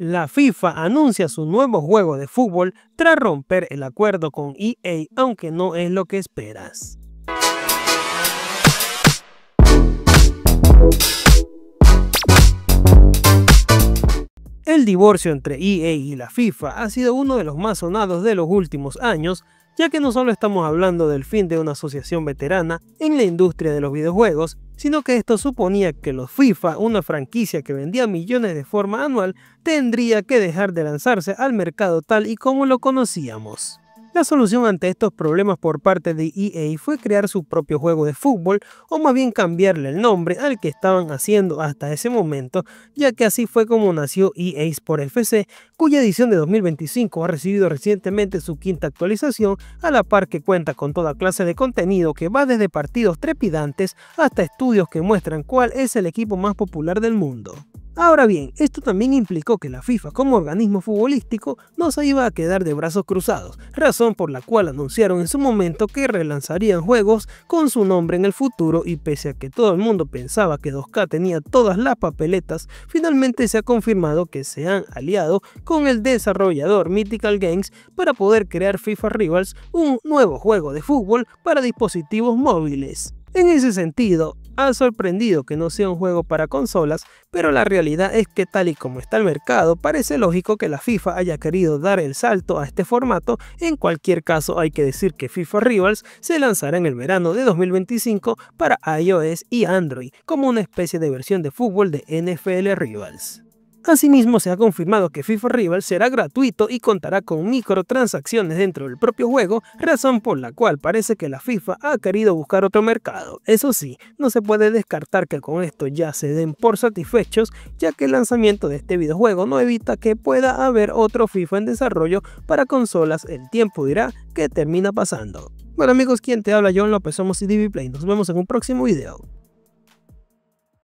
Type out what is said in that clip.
La FIFA anuncia su nuevo juego de fútbol tras romper el acuerdo con EA, aunque no es lo que esperas. El divorcio entre EA y la FIFA ha sido uno de los más sonados de los últimos años, ya que no solo estamos hablando del fin de una asociación veterana en la industria de los videojuegos, sino que esto suponía que los FIFA, una franquicia que vendía millones de forma anual, tendría que dejar de lanzarse al mercado tal y como lo conocíamos. La solución ante estos problemas por parte de EA fue crear su propio juego de fútbol o más bien cambiarle el nombre al que estaban haciendo hasta ese momento, ya que así fue como nació EA Sport FC, cuya edición de 2025 ha recibido recientemente su quinta actualización, a la par que cuenta con toda clase de contenido que va desde partidos trepidantes hasta estudios que muestran cuál es el equipo más popular del mundo. Ahora bien, esto también implicó que la FIFA como organismo futbolístico no se iba a quedar de brazos cruzados, razón por la cual anunciaron en su momento que relanzarían juegos con su nombre en el futuro y pese a que todo el mundo pensaba que 2K tenía todas las papeletas, finalmente se ha confirmado que se han aliado con el desarrollador Mythical Games para poder crear FIFA Rivals, un nuevo juego de fútbol para dispositivos móviles. En ese sentido, ha sorprendido que no sea un juego para consolas, pero la realidad es que tal y como está el mercado, parece lógico que la FIFA haya querido dar el salto a este formato, en cualquier caso hay que decir que FIFA Rivals se lanzará en el verano de 2025 para iOS y Android, como una especie de versión de fútbol de NFL Rivals. Asimismo, se ha confirmado que FIFA Rival será gratuito y contará con microtransacciones dentro del propio juego, razón por la cual parece que la FIFA ha querido buscar otro mercado. Eso sí, no se puede descartar que con esto ya se den por satisfechos, ya que el lanzamiento de este videojuego no evita que pueda haber otro FIFA en desarrollo para consolas, el tiempo dirá que termina pasando. Bueno amigos, quien te habla John López, somos CDB Play, nos vemos en un próximo video.